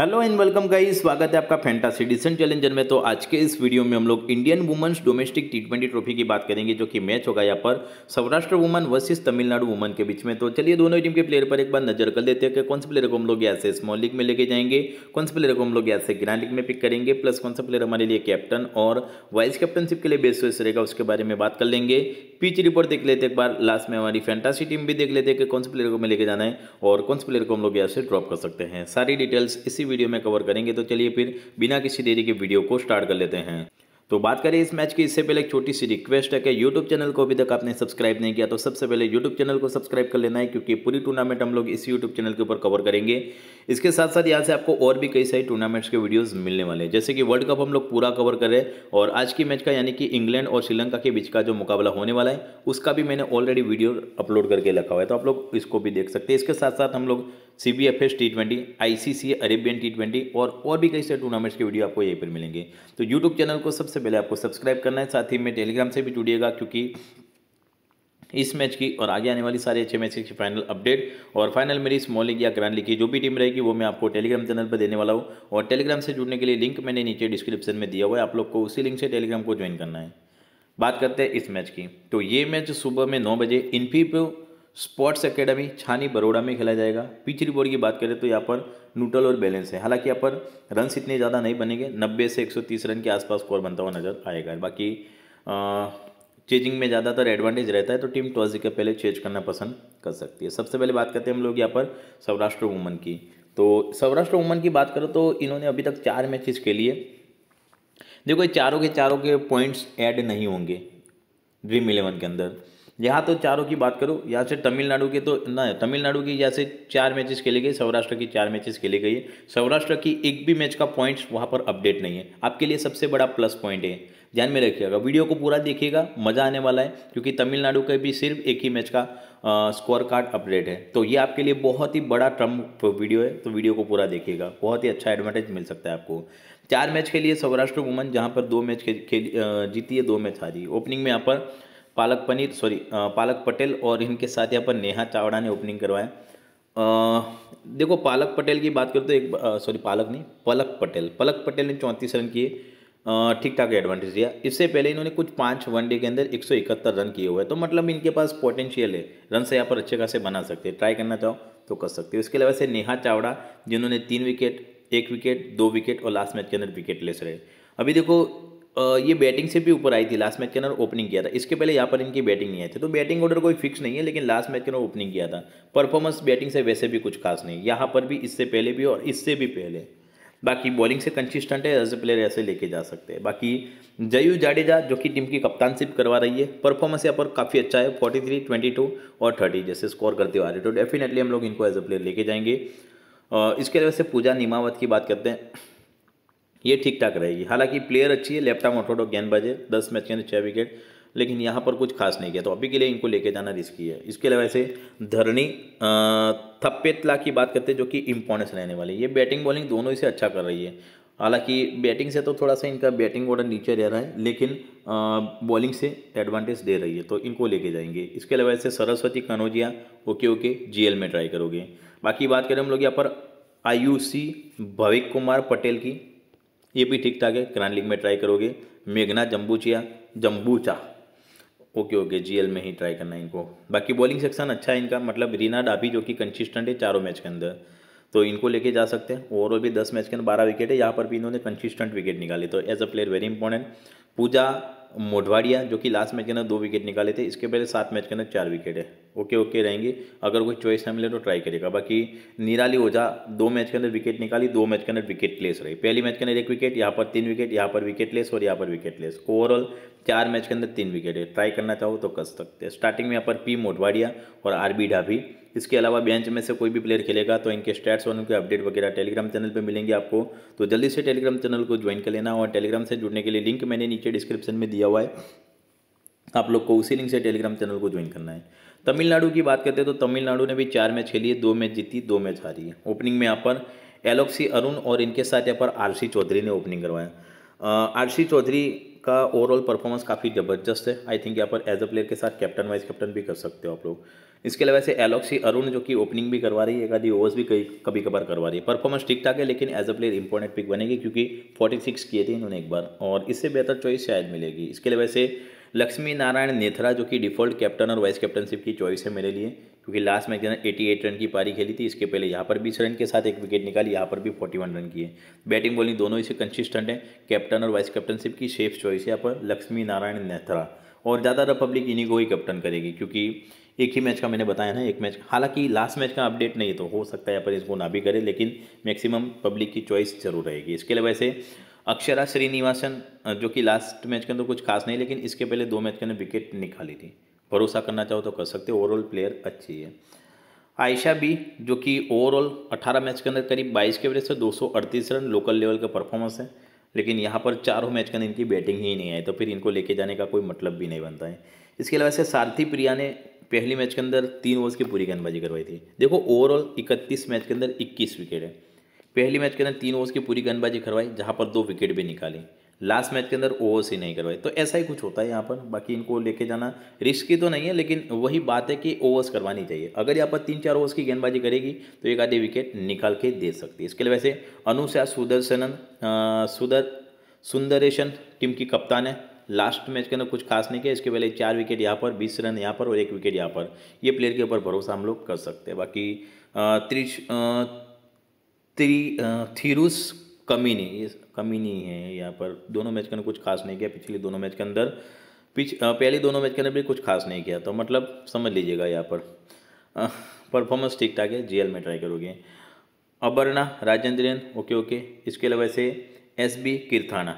hello and welcome guys स्वागत है आपका फैंटासी डिसन चैलेंजर में तो आज के इस वीडियो में हम लोग Indian women's domestic T twenty trophy की बात करेंगे जो कि मैच होगा यहाँ पर Saurashtra women versus Tamil Nadu women के बीच में तो चलिए दोनों टीम के प्लेयर पर एक बार नजर कर देते हैं कि कौन से प्लेयर को हम लोग यहाँ से स्मॉल लीग में लेके जाएंगे कौन से प्लेयर को हम लोग यहाँ से ग्रैंड लीग में पिक करेंगे प्लस कौन सा प्लेयर हमारे लिए कैप्टन और वाइस कैप्टनशिप के लिए बेस्ट वेस्ट रहेगा उसके बारे में बात कर लेंगे पिच रिपोर्ट देख लेते एक बार लास्ट में हमारी फैंटासी टीम भी देख लेते हैं कि कौन से प्लेयर को हमें लेके जाना है और कौन से प्लेयर को हम लोग यहाँ से ड्रॉप कर सकते हैं सारी डिटेल्स इसी इसी वीडियो में कवर करेंगे तो चलिए फिर बिना किसी देरी के वीडियो को स्टार्ट कर लेते हैं तो बात करें इस मैच की इससे पहले एक छोटी सी रिक्वेस्ट है कि यूट्यूब चैनल को अभी तक आपने सब्सक्राइब नहीं किया तो सबसे पहले यूट्यूब चैनल को सब्सक्राइब कर लेना है क्योंकि पूरी टूर्नामेंट हम लोग इसी यूट्यूब चैनल के ऊपर कवर करेंगे इसके साथ साथ यहाँ से आपको और भी कई सारी टूर्नामेंट्स के वीडियोज़ मिलने वाले हैं जैसे कि वर्ल्ड कप हम लोग पूरा कवर कर रहे हैं और आज की मैच का यानी कि इंग्लैंड और श्रीलंका के बीच का जो मुकाबला होने वाला है उसका भी मैंने ऑलरेडी वीडियो अपलोड करके रखा हुआ है तो आप लोग इसको भी देख सकते हैं इसके साथ साथ हम लोग C B F S T twenty I C C Arabian T twenty और और भी कई सारे टूर्नामेंट्स के वीडियो आपको यहीं पर मिलेंगे तो यूट्यूब चैनल को सबसे पहले आपको सब्सक्राइब करना है साथ ही में टेलीग्राम से भी जुड़िएगा क्योंकि इस मैच की और आगे आने वाली सारी अच्छे मैच की फाइनल अपडेट और फाइनल मेरी स्मॉल लीग या ग्रैंड लीग की जो भी टीम रहेगी वो मैं आपको टेलीग्राम चैनल पर देने वाला हूँ और टेलीग्राम से जुड़ने के लिए लिंक मैंने नीचे डिस्क्रिप्शन में दिया हुआ है आप लोग को उसी लिंक से टेलीग्राम को ज्वाइन करना है बात करते हैं इस मैच की तो ये मैच सुबह में नौ बजे इन्फी स्पोर्ट्स एकेडमी छानी बरोड़ा में खेला जाएगा पिच रिपोर्ट की बात करें तो यहाँ पर न्यूट्रल और बैलेंस है हालांकि यहाँ पर रन इतने ज़्यादा नहीं बनेंगे नब्बे से 130 रन के आसपास स्कोर बनता हुआ नजर आएगा बाकी चेजिंग में ज़्यादातर एडवांटेज रहता है तो टीम टॉस जीतकर पहले चेज करना पसंद कर सकती है सबसे पहले बात करते हैं हम लोग यहाँ पर सौराष्ट्र वुमन की तो सौराष्ट्र वुमन की बात करो तो इन्होंने अभी तक चार मैचेस खेलिए है देखो ये चारों के चारों के पॉइंट्स ऐड नहीं होंगे ड्रीम इलेवन के अंदर यहाँ तो चारों की बात करो यहाँ से तमिलनाडु के तो ना तमिलनाडु की जैसे चार मैचेस खेले गए सौराष्ट्र की चार मैचेस खेले गई है सौराष्ट्र की एक भी मैच का पॉइंट्स वहाँ पर अपडेट नहीं है आपके लिए सबसे बड़ा प्लस पॉइंट है ध्यान में रखिएगा वीडियो को पूरा देखिएगा मज़ा आने वाला है क्योंकि तमिलनाडु का भी सिर्फ एक ही मैच का स्कोर कार्ड अपडेट है तो ये आपके लिए बहुत ही बड़ा ट्रम वीडियो है तो वीडियो को पूरा देखिएगा बहुत ही अच्छा एडवांटेज मिल सकता है आपको चार मैच के लिए सौराष्ट्र वुमन जहाँ पर दो मैच खेल जीती है दो मैच हारी ओपनिंग में यहाँ पर पालक पनीर सॉरी पालक पटेल और इनके साथ यहाँ पर नेहा चावड़ा ने ओपनिंग करवाया देखो पालक पटेल की बात करें तो एक सॉरी पालक नहीं पलक पटेल पलक पटेल ने चौंतीस रन किए ठीक ठाक एडवांटेज दिया इससे पहले इन्होंने कुछ पाँच वनडे के अंदर एक सौ इकहत्तर रन किए हुए तो मतलब इनके पास पोटेंशियल है रन से यहाँ पर अच्छे खासे बना सकते हैं ट्राई करना चाहो तो कर सकते हो इसके अलावा से नेहा चावड़ा जिन्होंने तीन विकेट एक विकेट दो विकेट और लास्ट मैच के अंदर विकेट लेस रहे अभी देखो ये बैटिंग से भी ऊपर आई थी लास्ट मैच के अंदर ओपनिंग किया था इसके पहले यहाँ पर इनकी बैटिंग नहीं आई थी तो बैटिंग ऑर्डर कोई फिक्स नहीं है लेकिन लास्ट मैच के अंदर ओपनिंग किया था परफॉर्मेंस बैटिंग से वैसे भी कुछ खास नहीं यहाँ पर भी इससे पहले भी और इससे भी पहले बाकी बॉलिंग से कंसिस्टेंट है एज ए प्लेयर ऐसे लेके जा सकते हैं बाकी जयू जाडेजा जो कि टीम की कप्तानशिप करवा रही है परफॉर्मेंस यहाँ पर काफ़ी अच्छा है फोर्टी थ्री ट्वेंटी टू और थर्टी जैसे स्कोर करते हुए आ रहे तो डेफिनेटली हम लोग इनको एज ए प्लेयर लेके जाएंगे इसके अलावा से पूजा निमावत की बात करते हैं ये ठीक ठाक रहेगी हालांकि प्लेयर अच्छी है लेफ्टाम ऑटोडो गेंदबाज है दस मैच के अंदर छः विकेट लेकिन यहाँ पर कुछ खास नहीं किया तो अभी के लिए इनको लेके जाना रिस्की है इसके अलावा ऐसे धरनी थप्पेतला की बात करते हैं जो कि इम्पोर्टेंस रहने वाली है ये बैटिंग बॉलिंग दोनों इसे अच्छा कर रही है हालांकि बैटिंग से तो थोड़ा सा इनका बैटिंग ऑर्डर नीचे रह रहा है लेकिन बॉलिंग से एडवांटेज दे रही है तो इनको लेके जाएंगे इसके अलावा ऐसे Saraswati Kanaujia okay okay G में ट्राई करोगे बाकी बात करें हम लोग यहाँ पर आयुषी भविक कुमार पटेल की ये भी ठीक ठाक है क्राइन लिंग में ट्राई करोगे मेघना Jambuchia Jambucha okay okay GL में ही ट्राई करना है इनको बाकी बॉलिंग सेक्शन अच्छा है इनका मतलब रीना डाबी जो कि कंसिस्टेंट है चारों मैच के अंदर तो इनको लेके जा सकते हैं ओवरऑल भी दस मैच के अंदर बारह विकेट है यहाँ पर भी इन्होंने कंसिस्टेंट विकेट निकाले तो as a player very important Pooja Modwadia जो कि लास्ट मैच के अंदर दो विकेट निकाले थे इसके पहले सात मैच के अंदर चार विकेट है ओके ओके रहेंगे अगर कोई चॉइस ना मिले तो ट्राई करेगा बाकी निराली ओझा दो मैच के अंदर विकेट निकाली दो मैच के अंदर विकेट लेस रही पहली मैच के अंदर एक विकेट यहाँ पर तीन विकेट यहाँ पर विकेट लेस और यहाँ पर विकेट लेस ओवरऑल चार मैच के अंदर तीन विकेट है ट्राई करना चाहो तो कर सकते हैं स्टार्टिंग में यहाँ पर पी मोटवाड़िया और आर बी ढाभी इसके अलावा बेंच में से कोई भी प्लेयर खेलेगा तो इनके स्टैट्स और उनके अपडेट वगैरह टेलीग्राम चैनल पे मिलेंगे आपको तो जल्दी से टेलीग्राम चैनल को ज्वाइन कर लेना और टेलीग्राम से जुड़ने के लिए लिंक मैंने नीचे डिस्क्रिप्शन में दिया हुआ है आप लोग को उसी लिंक से टेलीग्राम चैनल को ज्वाइन करना है तमिलनाडु की बात करते हैं तो तमिलनाडु ने भी चार मैच खेली है दो मैच जीती दो मैच हारी है ओपनिंग में यहाँ पर एलोक्सी अरुण और इनके साथ यहाँ पर आर चौधरी ने ओपनिंग करवाया सी चौधरी का ओवरऑल परफॉर्मेंस काफ़ी ज़बरदस्त है आई थिंक यहाँ पर एज अ प्लेयर के साथ कैप्टन वाइस कैप्टन भी कर सकते हो आप लोग इसके अलावा से एलॉक्सी अरुण जो कि ओपनिंग भी करवा रही है एक आधी ओवर्स भी कई कभी कभार करवा रही है परफॉर्मेंस ठीक ठाक है लेकिन as a player important pick बनेगी क्योंकि 46 किए थे इन्होंने एक बार और इससे बेहतर चॉइस शायद मिलेगी इसके अलावा से लक्ष्मी नारायण नेथरा जो कि डिफॉल्ट कैप्टन और वाइस कैप्टनशिप की चॉइस है मेरे लिए क्योंकि लास्ट मैच ने एटी एट रन की पारी खेली थी इसके पहले यहाँ पर बीस रन के साथ एक विकेट निकाली यहाँ पर भी फोर्टी वन रन की है बैटिंग बॉलिंग दोनों इसे कंसिस्टेंट है कैप्टन और वाइस कैप्टनशिप की सेफ चॉइस यहाँ पर लक्ष्मी नारायण नेथरा और ज़्यादातर पब्लिक इन्हीं को ही कैप्टन करेगी क्योंकि एक ही मैच का मैंने बताया ना एक मैच हालांकि लास्ट मैच का अपडेट नहीं तो हो सकता है पर इसको ना भी करे लेकिन मैक्सिमम पब्लिक की चॉइस जरूर रहेगी इसके अलावा वैसे अक्षरा श्रीनिवासन जो कि लास्ट मैच के अंदर कुछ खास नहीं लेकिन इसके पहले दो मैच के अंदर विकेट निकाली थी भरोसा करना चाहो तो कर सकते ओवरऑल प्लेयर अच्छी है आयशा भी जो कि ओवरऑल 18 मैच के अंदर करीब 22 के वजह से 238 रन लोकल लेवल का परफॉर्मेंस है लेकिन यहाँ पर चारों मैच के अंदर इनकी बैटिंग ही नहीं आई तो फिर इनको लेके जाने का कोई मतलब भी नहीं बनता है इसके अलावा ऐसे सारथी प्रिया ने पहली मैच के अंदर तीन ओवर्स की पूरी गेंदबाजी करवाई थी देखो ओवरऑल इकतीस मैच के अंदर इक्कीस विकेट है पहली मैच के अंदर तीन ओवर्स की पूरी गेंदबाजी करवाई जहाँ पर दो विकेट भी निकाली लास्ट मैच के अंदर ओवर्स ही नहीं करवाए तो ऐसा ही कुछ होता है यहाँ पर बाकी इनको लेके जाना रिस्की तो नहीं है लेकिन वही बात है कि ओवर्स करवानी चाहिए अगर यहाँ पर तीन चार ओवर्स की गेंदबाजी करेगी तो एक आधे विकेट निकाल के दे सकती है इसके लिए वैसे अनुषा सुदर्शनन सुदर सुंदरेशन टीम की कप्तान है लास्ट मैच के अंदर कुछ खास नहीं किया इसके पहले चार विकेट यहाँ पर बीस रन यहाँ पर और एक विकेट यहाँ पर ये प्लेयर के ऊपर भरोसा हम लोग कर सकते हैं बाकी त्रिश त्रि थीरुस कमी नहीं ये कमी नहीं है यहाँ पर दोनों मैच के अंदर कुछ खास नहीं किया पिछले दोनों मैच के अंदर पिछ पहले दोनों मैच के अंदर भी कुछ खास नहीं किया तो मतलब समझ लीजिएगा यहाँ पर परफॉर्मेंस ठीक ठाक है जीएल में ट्राई करोगे अबरना राजेंद्रन ओके ओके इसके अलावा ऐसे एस बी किरथाना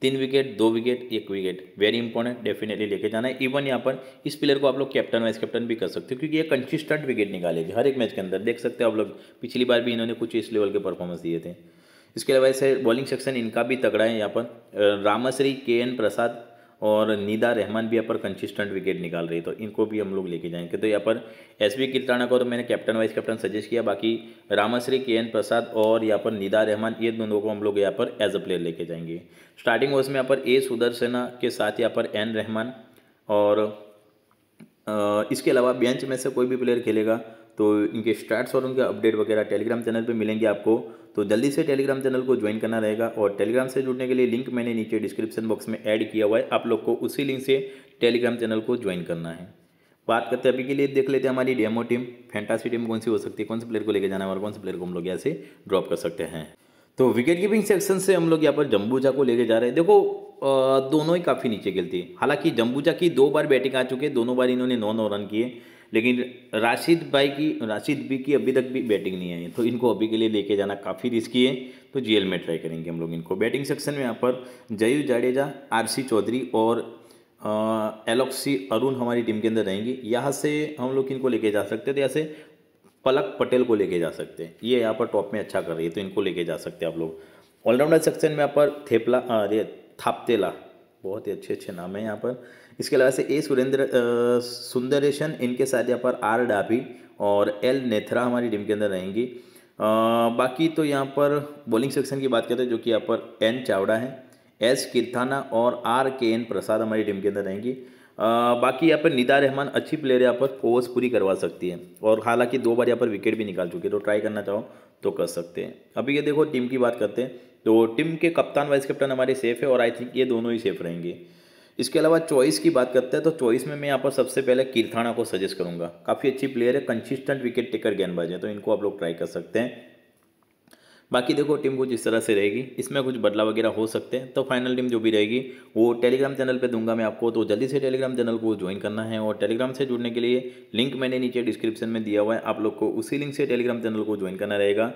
तीन विकेट दो विकेट एक विकेट वेरी इंपॉर्टेंट डेफिनेटली लेके जाना है इवन यहाँ पर इस प्लेयर को आप लोग कैप्टन वाइस कैप्टन भी कर सकते हो क्योंकि ये कंसिस्टेंट विकेट निकालेगी हर एक मैच के अंदर देख सकते हो आप लोग पिछली बार भी इन्होंने कुछ इस लेवल के परफॉर्मेंस दिए थे इसके अलावा ऐसे बॉलिंग सेक्शन इनका भी तगड़ा है यहाँ पर रामाश्री के एन प्रसाद और निदा रहमान भी यहाँ पर कंसिस्टेंट विकेट निकाल रही है तो इनको भी हम लोग लेके जाएंगे तो यहाँ पर एस बी किलताना को तो मैंने कैप्टन वाइस कैप्टन सजेस्ट किया बाकी रामाश्री के एन प्रसाद और यहाँ पर निदा रहमान ये दोनों को हम लोग यहाँ पर एज अ प्लेयर लेके जाएंगे स्टार्टिंग ओवर्स में यहाँ पर ए सुदर्शना के साथ यहाँ पर एन रहमान और इसके अलावा बेंच में से कोई भी प्लेयर खेलेगा तो इनके स्टार्ट्स और उनके अपडेट वगैरह टेलीग्राम चैनल पे मिलेंगे आपको तो जल्दी से टेलीग्राम चैनल को ज्वाइन करना रहेगा और टेलीग्राम से जुड़ने के लिए लिंक मैंने नीचे डिस्क्रिप्शन बॉक्स में ऐड किया हुआ है आप लोग को उसी लिंक से टेलीग्राम चैनल को ज्वाइन करना है बात करते हैं अभी के लिए देख लेते हैं हमारी डेमो टीम फैंटासी टीम कौन सी हो सकती है कौन से प्लेयर को लेकर जाना है और कौन से प्लेयर को हम लोग यहाँ से ड्रॉप कर सकते हैं तो विकेट कीपिंग सेक्शन से हम लोग यहाँ पर जम्बूजा को लेके जा रहे हैं देखो दोनों ही काफ़ी नीचे खेलती है हालांकि जम्बूजा की दो बार बैटिंग आ चुके हैं दोनों बार इन्होंने नौ नौ रन किए लेकिन राशिद भाई की राशिद भी की अभी तक भी बैटिंग नहीं आई है तो इनको अभी के लिए लेके जाना काफ़ी रिस्की है तो जीएल में ट्राई करेंगे हम लोग इनको बैटिंग सेक्शन में यहाँ पर जयू जाडेजा आरसी चौधरी और एलोक्सी अरुण हमारी टीम के अंदर रहेंगी यहाँ से हम लोग इनको लेके जा सकते हैं तो यहाँ से पलक पटेल को लेके जा सकते हैं ये यहाँ पर टॉप में अच्छा कर रही है तो इनको लेके जा सकते हैं आप लोग ऑलराउंडर सेक्शन में यहाँ पर थेपला अरे थापतेला बहुत ही अच्छे अच्छे नाम हैं यहाँ पर इसके अलावा से ए सुरेंद्र सुंदरेशन इनके साथ यहाँ पर आर डाभी और एल नेथरा हमारी टीम के अंदर रहेंगी बाकी तो यहाँ पर बॉलिंग सेक्शन की बात करते हैं तो जो कि यहाँ पर एन चावड़ा है एस कीर्थाना और आर के एन प्रसाद हमारी टीम के अंदर रहेंगी आ, बाकी यहाँ पर निदा रहमान अच्छी प्लेयर यहाँ पर ओवर्स पूरी करवा सकती है और हालांकि दो बार यहाँ पर विकेट भी निकाल चुकी है तो ट्राई करना चाहो तो कर सकते हैं अभी ये देखो टीम की बात करते हैं तो टीम के कप्तान वाइस कैप्टन हमारे सेफ है और आई थिंक ये दोनों ही सेफ रहेंगे इसके अलावा चॉइस की बात करते हैं तो चॉइस में मैं यहाँ पर सबसे पहले कीर्थाना को सजेस्ट करूँगा काफ़ी अच्छी प्लेयर है कंसिस्टेंट विकेट टेकर गेंदबाज है तो इनको आप लोग ट्राई कर सकते हैं बाकी देखो टीम कुछ इस तरह से रहेगी इसमें कुछ बदलाव वगैरह हो सकते हैं तो फाइनल टीम जो भी रहेगी वो टेलीग्राम चैनल पे दूंगा मैं आपको तो जल्दी से टेलीग्राम चैनल को ज्वाइन करना है और टेलीग्राम से जुड़ने के लिए लिंक मैंने नीचे डिस्क्रिप्शन में दिया हुआ है आप लोग को उसी लिंक से टेलीग्राम चैनल को ज्वाइन करना रहेगा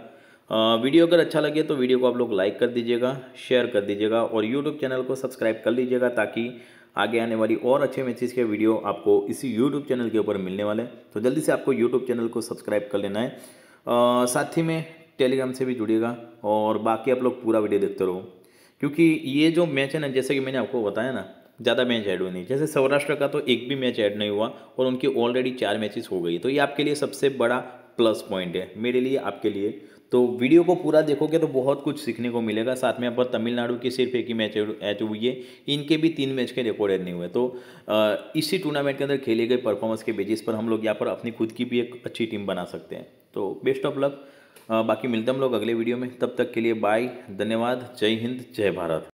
वीडियो अगर अच्छा लगे तो वीडियो को आप लोग लाइक कर दीजिएगा शेयर कर दीजिएगा और यूट्यूब चैनल को सब्सक्राइब कर लीजिएगा ताकि आगे आने वाली और अच्छे मैचेस के वीडियो आपको इसी यूट्यूब चैनल के ऊपर मिलने वाले हैं तो जल्दी से आपको यूट्यूब चैनल को सब्सक्राइब कर लेना है साथ ही में टेलीग्राम से भी जुड़िएगा और बाकी आप लोग पूरा वीडियो देखते रहो क्योंकि ये जो मैच है ना जैसे कि मैंने आपको बताया ना ज़्यादा मैच ऐड हुए नहीं जैसे सौराष्ट्र का तो एक भी मैच ऐड नहीं हुआ और उनकी ऑलरेडी चार मैचेस हो गई तो ये आपके लिए सबसे बड़ा प्लस पॉइंट है मेरे लिए आपके लिए तो वीडियो को पूरा देखोगे तो बहुत कुछ सीखने को मिलेगा साथ में यहाँ पर तमिलनाडु की सिर्फ एक ही मैच ऐच हुई है इनके भी तीन मैच के रिकॉर्ड नहीं हुए तो इसी टूर्नामेंट के अंदर खेले गए परफॉर्मेंस के बेसिस पर हम लोग यहाँ पर अपनी खुद की भी एक अच्छी टीम बना सकते हैं तो बेस्ट ऑफ लक बाकी मिलते हम लोग अगले वीडियो में तब तक के लिए बाय धन्यवाद जय हिंद जय भारत